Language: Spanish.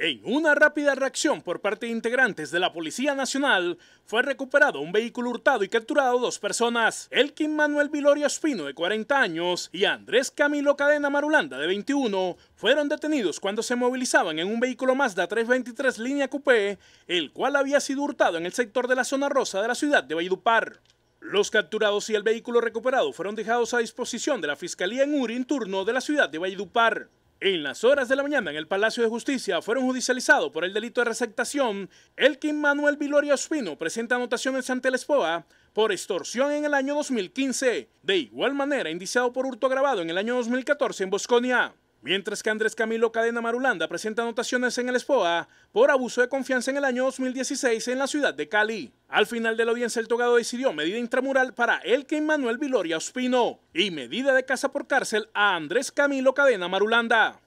En una rápida reacción por parte de integrantes de la Policía Nacional, fue recuperado un vehículo hurtado y capturado dos personas, Elkin Manuel Vilorio Espino, de 40 años, y Andrés Camilo Cadena Marulanda, de 21, fueron detenidos cuando se movilizaban en un vehículo Mazda 323 línea coupé, el cual había sido hurtado en el sector de la zona rosa de la ciudad de Valledupar. Los capturados y el vehículo recuperado fueron dejados a disposición de la Fiscalía en Uri, en turno de la ciudad de Valledupar. En las horas de la mañana en el Palacio de Justicia fueron judicializados por el delito de receptación Elkin Manuel Vilorio Ospino presenta anotaciones en el SPOA por extorsión en el año 2015, de igual manera indiciado por hurto agravado en el año 2014 en Bosconia. Mientras que Andrés Camilo Cadena Marulanda presenta anotaciones en el SPOA por abuso de confianza en el año 2016 en la ciudad de Cali. Al final de la audiencia, el togado decidió medida intramural para el que Manuel Viloria Ospino y medida de casa por cárcel a Andrés Camilo Cadena Marulanda.